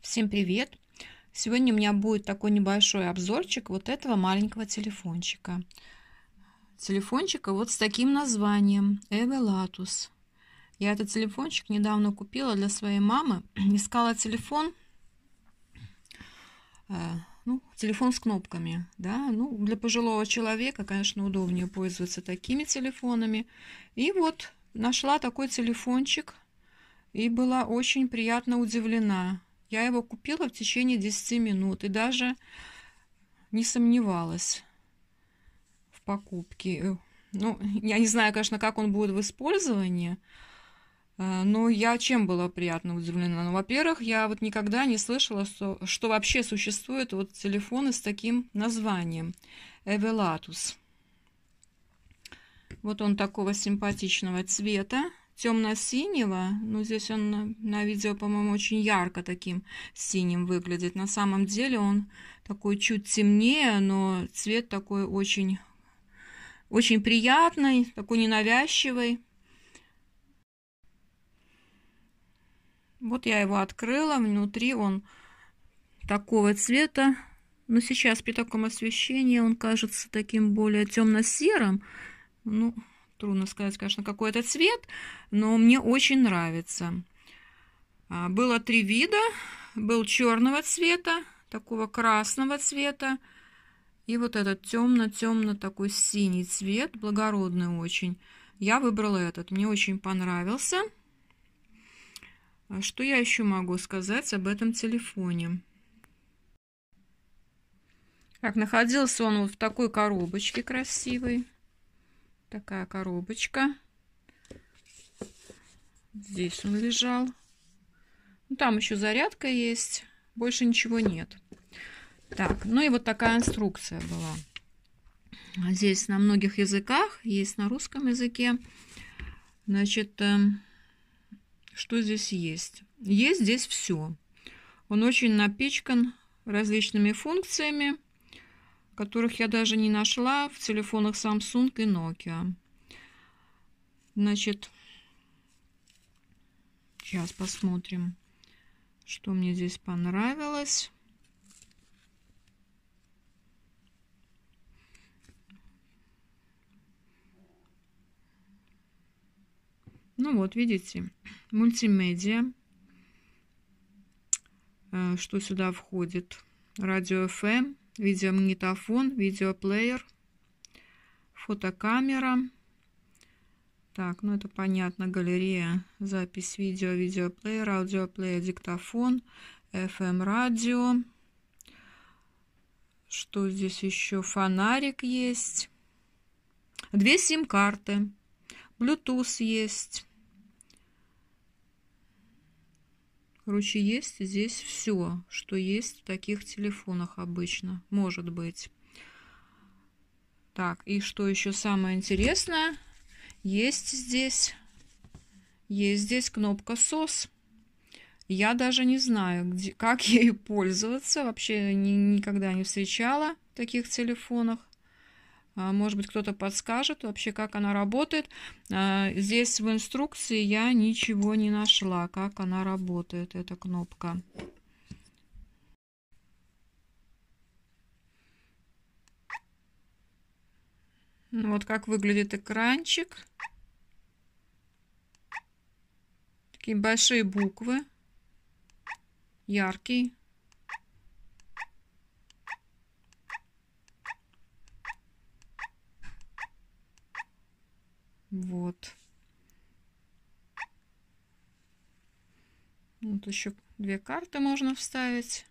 Всем привет! Сегодня у меня будет такой небольшой обзорчик вот этого маленького телефончика. Телефончика вот с таким названием Эвелатус. Я этот телефончик недавно купила для своей мамы. Искала телефон, э, ну, телефон с кнопками, да, ну, для пожилого человека, конечно, удобнее пользоваться такими телефонами. И вот нашла такой телефончик и была очень приятно удивлена я его купила в течение 10 минут и даже не сомневалась в покупке. Э, ну, я не знаю, конечно, как он будет в использовании, э, но я чем была приятно удивлена? Ну, во-первых, я вот никогда не слышала, что, что вообще существуют вот телефоны с таким названием Эвелатус. Вот он такого симпатичного цвета темно-синего, но ну, здесь он на видео, по-моему, очень ярко таким синим выглядит. На самом деле он такой чуть темнее, но цвет такой очень, очень приятный, такой ненавязчивый. Вот я его открыла, внутри он такого цвета. Но сейчас при таком освещении он кажется таким более темно-серым. Ну, Трудно сказать, конечно, какой это цвет, но мне очень нравится. А, было три вида. Был черного цвета, такого красного цвета. И вот этот темно-темно такой синий цвет, благородный очень. Я выбрала этот, мне очень понравился. А что я еще могу сказать об этом телефоне? Так, находился он вот в такой коробочке красивой. Такая коробочка. Здесь он лежал. Ну, там еще зарядка есть. Больше ничего нет. Так, ну и вот такая инструкция была. Здесь на многих языках, есть на русском языке. Значит, эм, что здесь есть? Есть здесь все. Он очень напичкан различными функциями которых я даже не нашла в телефонах Samsung и Nokia. Значит, сейчас посмотрим, что мне здесь понравилось. Ну вот, видите, мультимедиа, э, что сюда входит, радио FM, видеомагнитофон, видеоплеер, фотокамера. Так, ну это понятно, галерея, запись видео, видеоплеер, аудиоплеер, диктофон, FM-радио. Эм Что здесь еще? Фонарик есть. Две сим-карты. Bluetooth есть. Короче, есть здесь все, что есть в таких телефонах обычно. Может быть. Так, и что еще самое интересное, есть здесь, есть здесь кнопка SOS. Я даже не знаю, где, как ею пользоваться. Вообще ни, никогда не встречала в таких телефонах. А, может быть, кто-то подскажет вообще, как она работает. А, здесь в инструкции я ничего не нашла, как она работает, эта кнопка. Ну, вот как выглядит экранчик. Такие большие буквы. Яркий. Вот. Вот еще две карты можно вставить.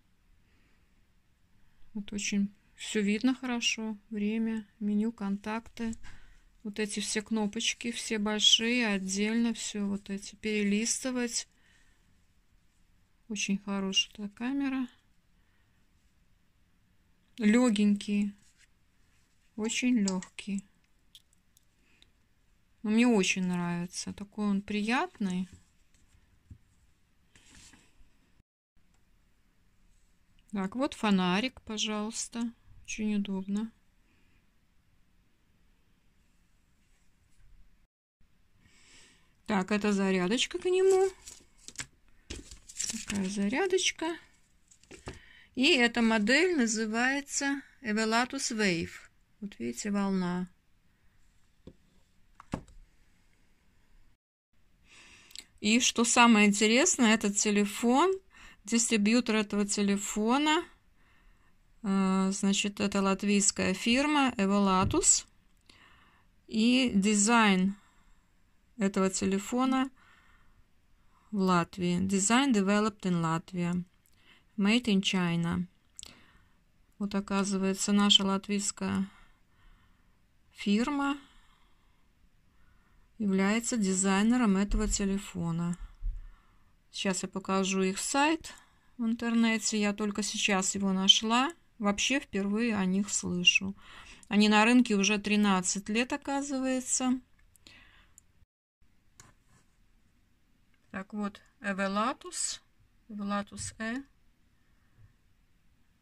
Вот очень все видно хорошо. Время, меню, контакты. Вот эти все кнопочки, все большие, отдельно все вот эти перелистывать. Очень хорошая камера. Легенькие, очень легкие. Но ну, мне очень нравится. Такой он приятный. Так, вот фонарик, пожалуйста. Очень удобно. Так, это зарядочка к нему. Такая зарядочка. И эта модель называется Evelatus Wave. Вот видите, волна. И что самое интересное, этот телефон, дистрибьютор этого телефона, э, значит, это латвийская фирма Evolatus. И дизайн этого телефона в Латвии. Дизайн developed in Latvia. Made in China. Вот оказывается наша латвийская фирма является дизайнером этого телефона. Сейчас я покажу их сайт в интернете. Я только сейчас его нашла. Вообще впервые о них слышу. Они на рынке уже 13 лет, оказывается. Так вот, Эвелатус. Эвелатус Э.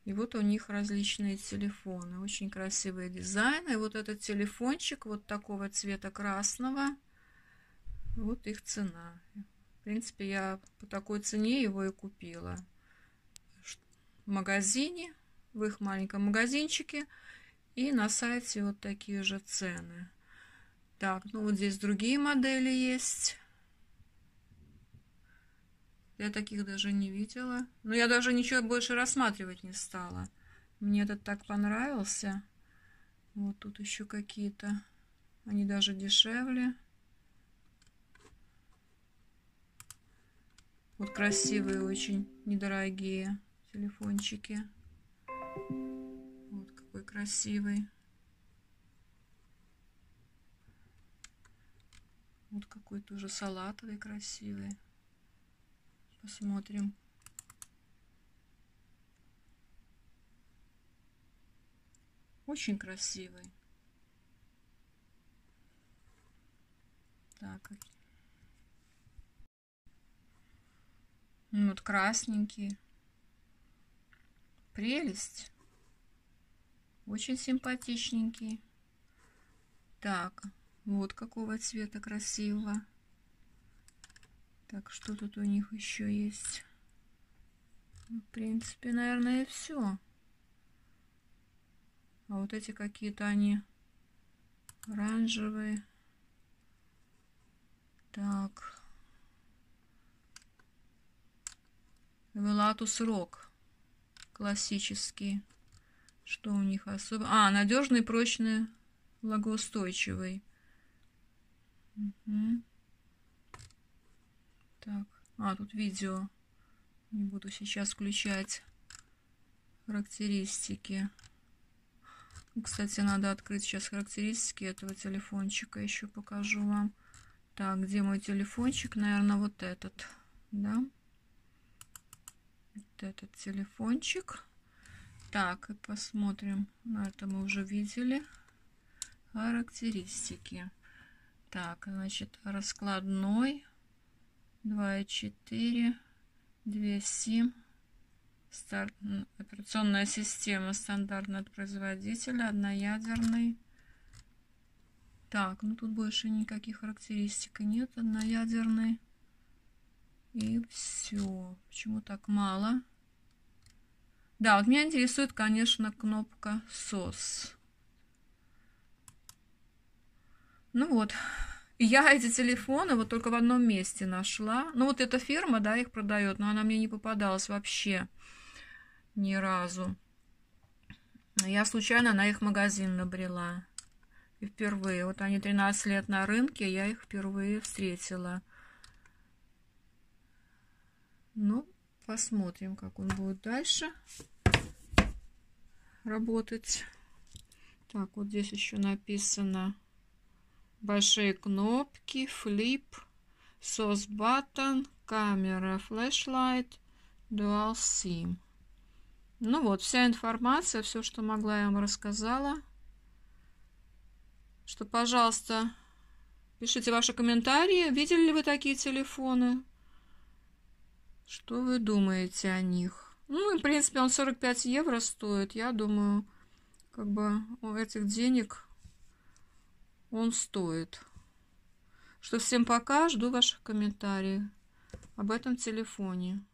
И вот у них различные телефоны. Очень красивые дизайны. И вот этот телефончик вот такого цвета красного – вот их цена. В принципе, я по такой цене его и купила. В магазине, в их маленьком магазинчике. И на сайте вот такие же цены. Так, ну вот здесь другие модели есть. Я таких даже не видела. Но я даже ничего больше рассматривать не стала. Мне этот так понравился. Вот тут еще какие-то. Они даже дешевле. Вот красивые очень недорогие телефончики. Вот какой красивый. Вот какой тоже салатовый красивый. Посмотрим. Очень красивый. Так, Ну, вот красненькие. Прелесть. Очень симпатичненькие. Так, вот какого цвета красивого. Так, что тут у них еще есть? Ну, в принципе, наверное, и все. А вот эти какие-то они оранжевые. Так. Велатус Рок. Классический. Что у них особо? А, надежный, прочный, влагоустойчивый. Угу. Так. А, тут видео. Не буду сейчас включать характеристики. Кстати, надо открыть сейчас характеристики этого телефончика. Еще покажу вам. Так, где мой телефончик? Наверное, вот этот. Да этот телефончик. Так, и посмотрим. На это мы уже видели характеристики. Так, значит, раскладной 2.4, 2.7. Старт, операционная система стандартно от производителя, одноядерный. Так, ну тут больше никаких характеристик нет, одноядерный. И все. Почему так мало? Да, вот меня интересует, конечно, кнопка SOS. Ну вот, я эти телефоны вот только в одном месте нашла. Ну вот эта фирма, да, их продает, но она мне не попадалась вообще ни разу. Я случайно на их магазин набрела. И впервые, вот они 13 лет на рынке, я их впервые встретила. Ну, посмотрим, как он будет дальше. Дальше работать. Так, вот здесь еще написано большие кнопки, флип, сос button, камера, флешлайт, dual SIM. Ну вот, вся информация, все, что могла, я вам рассказала. Что, пожалуйста, пишите ваши комментарии. Видели ли вы такие телефоны? Что вы думаете о них? Ну, и, в принципе, он 45 евро стоит. Я думаю, как бы у этих денег он стоит. Что всем пока, жду ваших комментариев об этом телефоне.